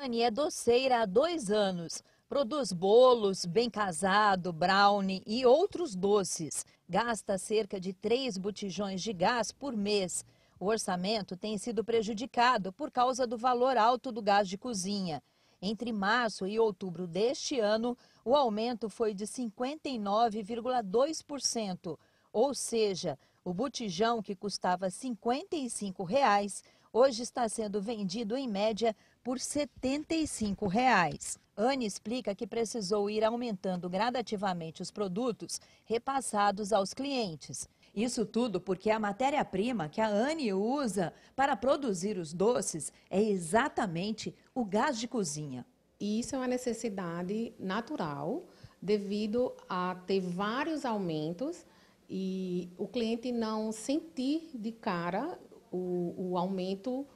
Anne é doceira há dois anos. Produz bolos, bem casado, brownie e outros doces. Gasta cerca de três botijões de gás por mês. O orçamento tem sido prejudicado por causa do valor alto do gás de cozinha. Entre março e outubro deste ano, o aumento foi de 59,2%. Ou seja, o botijão que custava R$ 55 reais hoje está sendo vendido em média por R$ 75. Anne explica que precisou ir aumentando gradativamente os produtos repassados aos clientes. Isso tudo porque a matéria-prima que a Anne usa para produzir os doces é exatamente o gás de cozinha. E isso é uma necessidade natural devido a ter vários aumentos e o cliente não sentir de cara o, o aumento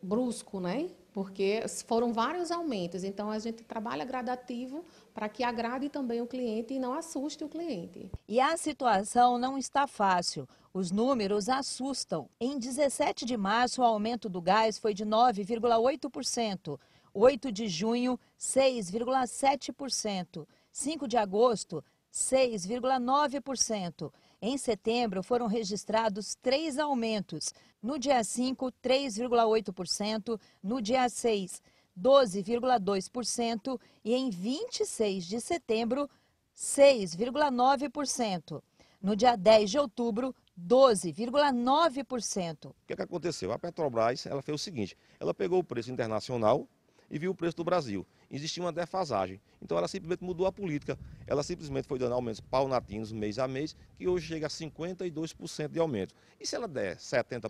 brusco, né? porque foram vários aumentos. Então, a gente trabalha gradativo para que agrade também o cliente e não assuste o cliente. E a situação não está fácil. Os números assustam. Em 17 de março, o aumento do gás foi de 9,8%. 8 de junho, 6,7%. 5 de agosto, 6,9%. Em setembro, foram registrados três aumentos. No dia 5, 3,8%, no dia 6, 12,2% e em 26 de setembro, 6,9%. No dia 10 de outubro, 12,9%. O que, é que aconteceu? A Petrobras ela fez o seguinte: ela pegou o preço internacional e viu o preço do Brasil. Existia uma defasagem. Então ela simplesmente mudou a política. Ela simplesmente foi dando aumentos paulatinos mês a mês, que hoje chega a 52% de aumento. E se ela der 70%,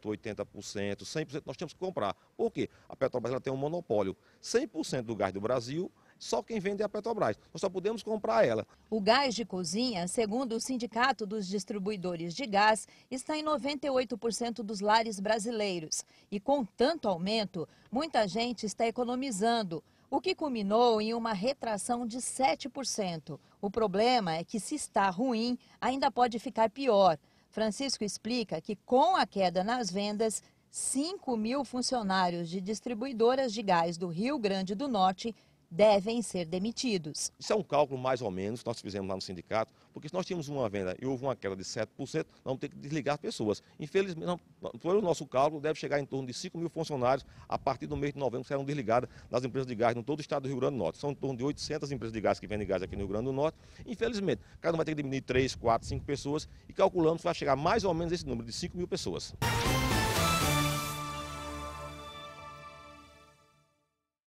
80%, 100%, nós temos que comprar. Por quê? A Petrobras ela tem um monopólio. 100% do gás do Brasil só quem vende é a Petrobras. Nós só podemos comprar ela. O gás de cozinha, segundo o Sindicato dos Distribuidores de Gás, está em 98% dos lares brasileiros. E com tanto aumento, muita gente está economizando o que culminou em uma retração de 7%. O problema é que, se está ruim, ainda pode ficar pior. Francisco explica que, com a queda nas vendas, 5 mil funcionários de distribuidoras de gás do Rio Grande do Norte devem ser demitidos. Isso é um cálculo mais ou menos que nós fizemos lá no sindicato, porque se nós tínhamos uma venda e houve uma queda de 7%, nós vamos ter que desligar pessoas. Infelizmente, pelo nosso cálculo, deve chegar em torno de 5 mil funcionários a partir do mês de novembro que serão desligadas nas empresas de gás no todo o estado do Rio Grande do Norte. São em torno de 800 empresas de gás que vendem gás aqui no Rio Grande do Norte. Infelizmente, cada um vai ter que diminuir 3, 4, 5 pessoas e calculamos que vai chegar mais ou menos esse número de 5 mil pessoas.